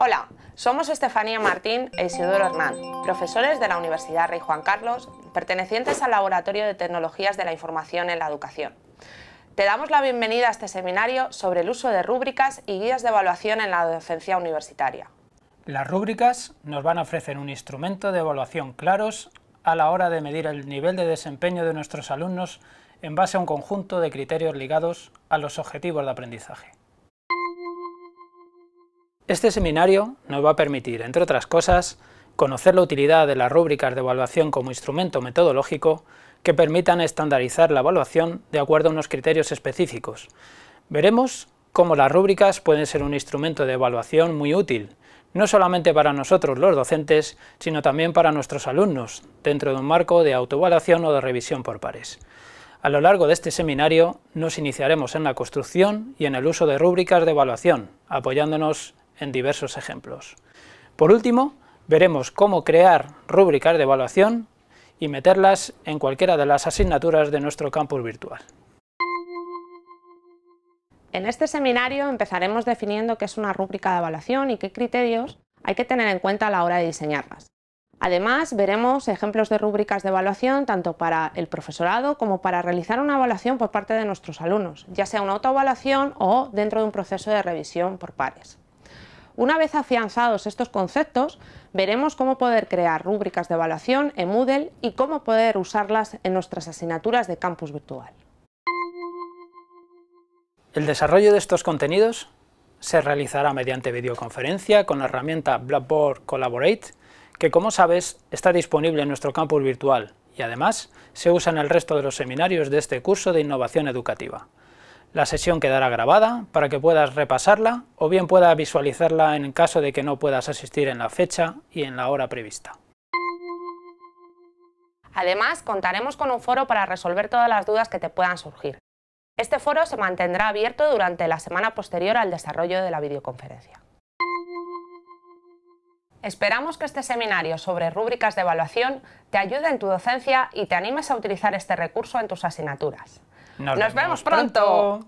Hola, somos Estefanía Martín e Isidoro Hernán, profesores de la Universidad Rey Juan Carlos, pertenecientes al Laboratorio de Tecnologías de la Información en la Educación. Te damos la bienvenida a este seminario sobre el uso de rúbricas y guías de evaluación en la docencia universitaria. Las rúbricas nos van a ofrecer un instrumento de evaluación claros a la hora de medir el nivel de desempeño de nuestros alumnos en base a un conjunto de criterios ligados a los objetivos de aprendizaje. Este seminario nos va a permitir, entre otras cosas, conocer la utilidad de las rúbricas de evaluación como instrumento metodológico que permitan estandarizar la evaluación de acuerdo a unos criterios específicos. Veremos cómo las rúbricas pueden ser un instrumento de evaluación muy útil, no solamente para nosotros los docentes, sino también para nuestros alumnos, dentro de un marco de autoevaluación o de revisión por pares. A lo largo de este seminario nos iniciaremos en la construcción y en el uso de rúbricas de evaluación, apoyándonos en diversos ejemplos. Por último, veremos cómo crear rúbricas de evaluación y meterlas en cualquiera de las asignaturas de nuestro campus virtual. En este seminario empezaremos definiendo qué es una rúbrica de evaluación y qué criterios hay que tener en cuenta a la hora de diseñarlas. Además, veremos ejemplos de rúbricas de evaluación tanto para el profesorado como para realizar una evaluación por parte de nuestros alumnos, ya sea una autoevaluación o dentro de un proceso de revisión por pares. Una vez afianzados estos conceptos, veremos cómo poder crear rúbricas de evaluación en Moodle y cómo poder usarlas en nuestras asignaturas de campus virtual. El desarrollo de estos contenidos se realizará mediante videoconferencia con la herramienta Blackboard Collaborate, que como sabes está disponible en nuestro campus virtual y además se usa en el resto de los seminarios de este curso de innovación educativa. La sesión quedará grabada para que puedas repasarla o bien puedas visualizarla en caso de que no puedas asistir en la fecha y en la hora prevista. Además, contaremos con un foro para resolver todas las dudas que te puedan surgir. Este foro se mantendrá abierto durante la semana posterior al desarrollo de la videoconferencia. Esperamos que este seminario sobre rúbricas de evaluación te ayude en tu docencia y te animes a utilizar este recurso en tus asignaturas. Nos, vemos, pronto.